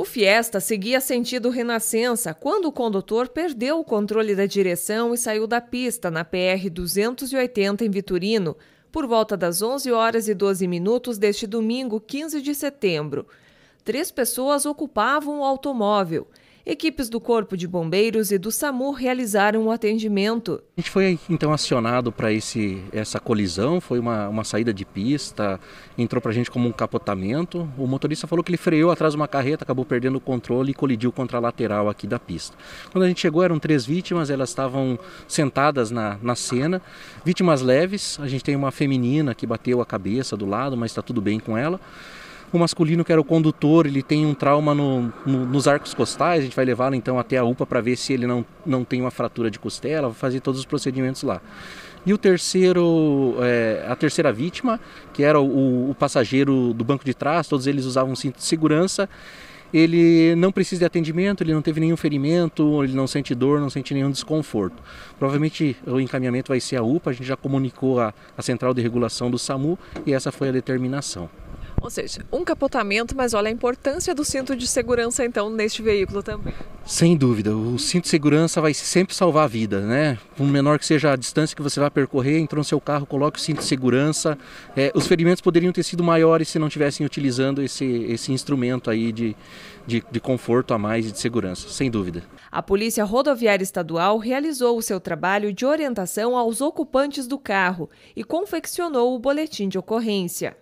O Fiesta seguia sentido Renascença quando o condutor perdeu o controle da direção e saiu da pista na PR 280 em Viturino, por volta das 11 horas e 12 minutos deste domingo, 15 de setembro. Três pessoas ocupavam o automóvel. Equipes do Corpo de Bombeiros e do SAMU realizaram o atendimento. A gente foi então acionado para essa colisão, foi uma, uma saída de pista, entrou para a gente como um capotamento. O motorista falou que ele freou atrás de uma carreta, acabou perdendo o controle e colidiu contra a lateral aqui da pista. Quando a gente chegou eram três vítimas, elas estavam sentadas na, na cena, vítimas leves, a gente tem uma feminina que bateu a cabeça do lado, mas está tudo bem com ela. O masculino, que era o condutor, ele tem um trauma no, no, nos arcos costais, a gente vai levá-lo então até a UPA para ver se ele não, não tem uma fratura de costela, fazer todos os procedimentos lá. E o terceiro, é, a terceira vítima, que era o, o passageiro do banco de trás, todos eles usavam cinto de segurança, ele não precisa de atendimento, ele não teve nenhum ferimento, ele não sente dor, não sente nenhum desconforto. Provavelmente o encaminhamento vai ser a UPA, a gente já comunicou a, a central de regulação do SAMU e essa foi a determinação. Ou seja, um capotamento, mas olha a importância do cinto de segurança então neste veículo também. Sem dúvida, o cinto de segurança vai sempre salvar a vida, né? Por menor que seja a distância que você vai percorrer, entrou no seu carro, coloque o cinto de segurança. É, os ferimentos poderiam ter sido maiores se não tivessem utilizando esse, esse instrumento aí de, de, de conforto a mais e de segurança, sem dúvida. A Polícia Rodoviária Estadual realizou o seu trabalho de orientação aos ocupantes do carro e confeccionou o boletim de ocorrência.